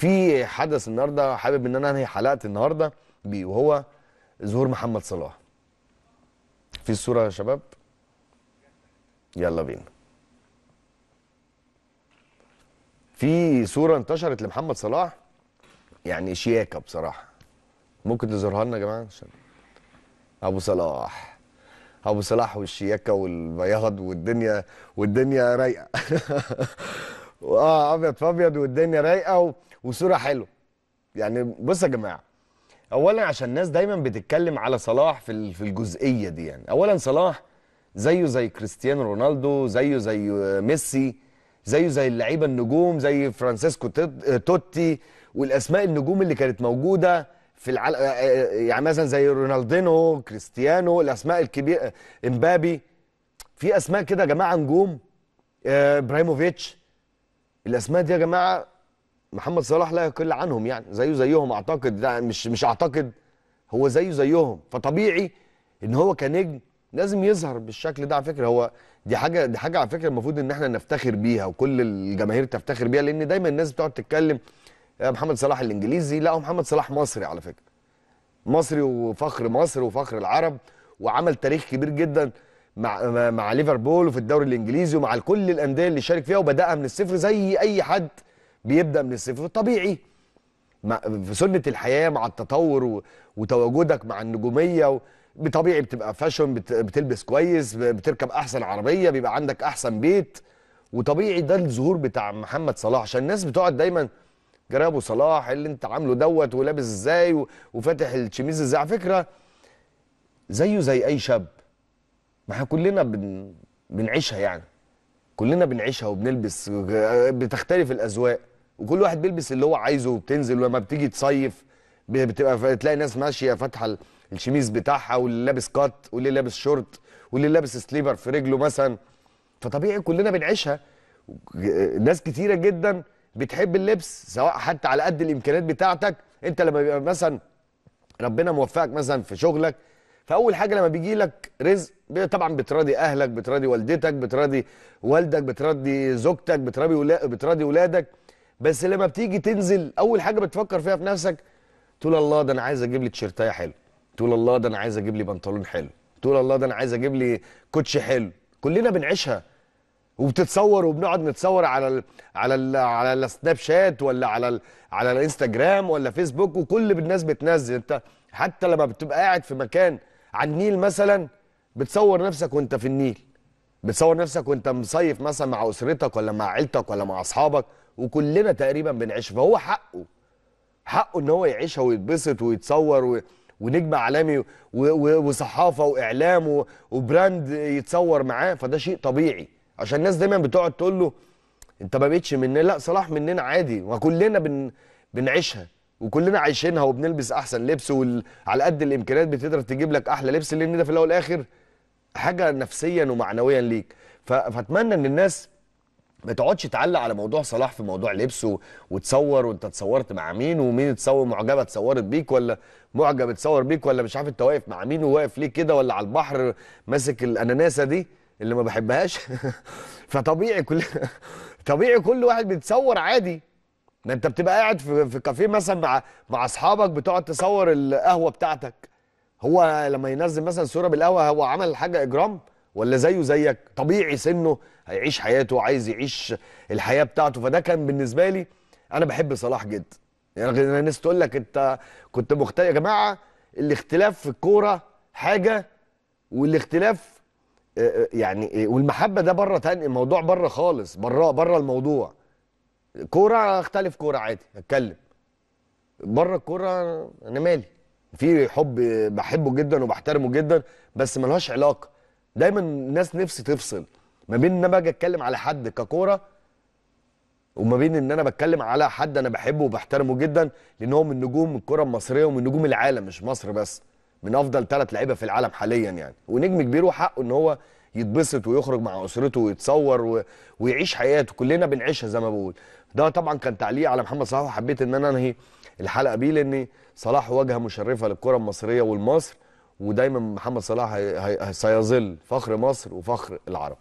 في حدث النهارده حابب ان انا انهي حلقه النهارده بيه وهو ظهور محمد صلاح في الصوره يا شباب يلا بينا في صوره انتشرت لمحمد صلاح يعني شياكه بصراحه ممكن تظهرها لنا يا جماعه ابو صلاح ابو صلاح والشياكه والبياض والدنيا والدنيا رايقه اه ابيض فابيض والدنيا رايقه و... وصوره حلوه يعني بصوا يا جماعه اولا عشان الناس دايما بتتكلم على صلاح في في الجزئيه دي يعني اولا صلاح زيه زي كريستيانو رونالدو زيه زي ميسي زيه زي اللعيبه النجوم زي فرانسيسكو توتي والاسماء النجوم اللي كانت موجوده في العل... يعني مثلا زي رونالدينو كريستيانو الاسماء الكبيره امبابي في اسماء كده يا جماعه نجوم ابراهيموفيتش الاسماء دي يا جماعه محمد صلاح لا يقل عنهم يعني زيه زيهم اعتقد لا مش مش اعتقد هو زيه زيهم فطبيعي ان هو كنجم لازم يظهر بالشكل ده على فكره هو دي حاجه دي حاجه على فكره المفروض ان احنا نفتخر بيها وكل الجماهير تفتخر بيها لان دايما الناس بتقعد تتكلم يا محمد صلاح الانجليزي لا هو محمد صلاح مصري على فكره مصري وفخر مصر وفخر العرب وعمل تاريخ كبير جدا مع مع ليفربول وفي الدوري الانجليزي ومع كل الانديه اللي شارك فيها وبداها من الصفر زي اي حد بيبدا من الصفر طبيعي في سنه الحياه مع التطور وتواجدك مع النجوميه طبيعي بتبقى فاشون بتلبس كويس بتركب احسن عربيه بيبقى عندك احسن بيت وطبيعي ده الظهور بتاع محمد صلاح عشان الناس بتقعد دايما جرابه صلاح اللي انت عامله دوت ولابس ازاي وفاتح الشميز ازاي على فكره زيه زي اي شاب ما احنا كلنا بن... بنعيشها يعني كلنا بنعيشها وبنلبس بتختلف الاذواق وكل واحد بيلبس اللي هو عايزه وبتنزل ولما بتيجي تصيف بتبقى تلاقي ناس ماشيه فاتحه الشميز بتاعها واللي لابس كات واللي لابس شورت واللي لابس سليبر في رجله مثلا فطبيعي كلنا بنعيشها ناس كتيره جدا بتحب اللبس سواء حتى على قد الامكانيات بتاعتك انت لما بيبقى مثلا ربنا موفقك مثلا في شغلك فاول حاجه لما بيجي لك رزق طبعا بتراضي اهلك بتراضي والدتك بتراضي والدك بتراضي زوجتك بتراضي بتراضي ولادك بس لما بتيجي تنزل اول حاجه بتفكر فيها في نفسك تقول الله ده انا عايز اجيب لي تيشرتايه حلو تقول الله ده انا عايز اجيب لي بنطلون حلو تقول الله ده انا عايز اجيب لي كوتش حلو كلنا بنعيشها وبتتصور وبنقعد نتصور على الـ على الـ على السناب شات ولا على الـ على الانستجرام ولا فيسبوك وكل الناس بتنزل انت حتى لما بتبقى قاعد في مكان على النيل مثلا بتصور نفسك وانت في النيل بتصور نفسك وانت مصيف مثلا مع اسرتك ولا مع عيلتك ولا مع اصحابك وكلنا تقريبا بنعيش فهو حقه حقه ان هو يعيشها ويتبسط ويتصور و... ونجم عالمي و... و... وصحافه واعلام و... وبراند يتصور معاه فده شيء طبيعي عشان الناس دايما بتقعد تقول له انت ما بقتش مننا لا صلاح مننا عادي وكلنا بن... بنعيشها وكلنا عايشينها وبنلبس احسن لبس وعلى وال... قد الامكانيات بتقدر تجيب لك احلى لبس لان ده في الاول والاخر حاجه نفسيا ومعنويا ليك ف... فاتمنى ان الناس ما تقعدش تعلق على موضوع صلاح في موضوع لبسه وتصور وانت اتصورت مع مين ومين اتصور معجبه اتصورت بيك ولا معجب اتصور بيك ولا مش عارف انت واقف مع مين وواقف ليه كده ولا على البحر ماسك الاناناسه دي اللي ما بحبهاش فطبيعي كل طبيعي كل واحد بيتصور عادي ما انت بتبقى قاعد في, في كافيه مثلا مع مع اصحابك بتقعد تصور القهوه بتاعتك هو لما ينزل مثلا صوره بالقهوه هو عمل حاجه اجرام ولا زيه زيك طبيعي سنه هيعيش حياته عايز يعيش الحياه بتاعته فده كان بالنسبه لي انا بحب صلاح جدا يعني الناس تقول لك انت كنت مختلف يا جماعه الاختلاف في الكوره حاجه والاختلاف آه، آه، يعني آه، والمحبه ده بره تاني الموضوع بره خالص بره بره الموضوع كوره اختلف كوره عادي اتكلم بره الكوره انا مالي في حب بحبه جدا وبحترمه جدا بس ملهاش علاقه دايما الناس نفسي تفصل ما بين ان انا باجي اتكلم على حد ككوره وما بين ان انا بتكلم على حد انا بحبه وبحترمه جدا لان هو من نجوم الكره المصريه ومن نجوم العالم مش مصر بس من افضل ثلاث لعيبه في العالم حاليا يعني ونجم كبير وحقه ان هو يتبسط ويخرج مع اسرته ويتصور و... ويعيش حياته كلنا بنعيشها زي ما بقول ده طبعا كان تعليق على محمد صلاح وحبيت ان انا انهي الحلقه بيه لان صلاح واجهه مشرفه للكره المصريه والمصر ودايما محمد صلاح هي... هي... سيظل فخر مصر وفخر العرب